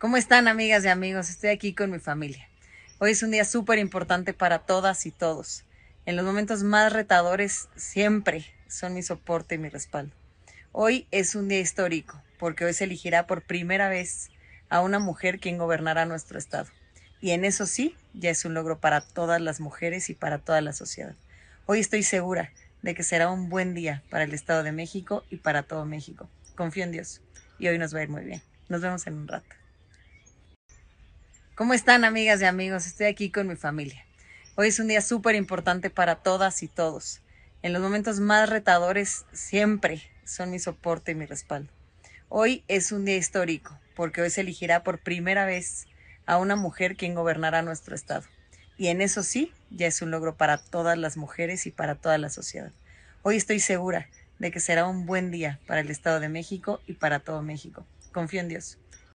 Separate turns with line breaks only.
¿Cómo están amigas y amigos? Estoy aquí con mi familia. Hoy es un día súper importante para todas y todos. En los momentos más retadores siempre son mi soporte y mi respaldo. Hoy es un día histórico porque hoy se elegirá por primera vez a una mujer quien gobernará nuestro estado. Y en eso sí, ya es un logro para todas las mujeres y para toda la sociedad. Hoy estoy segura de que será un buen día para el Estado de México y para todo México. Confío en Dios y hoy nos va a ir muy bien. Nos vemos en un rato. ¿Cómo están amigas y amigos? Estoy aquí con mi familia. Hoy es un día súper importante para todas y todos. En los momentos más retadores siempre son mi soporte y mi respaldo. Hoy es un día histórico porque hoy se elegirá por primera vez a una mujer quien gobernará nuestro Estado. Y en eso sí, ya es un logro para todas las mujeres y para toda la sociedad. Hoy estoy segura de que será un buen día para el Estado de México y para todo México. Confío en Dios.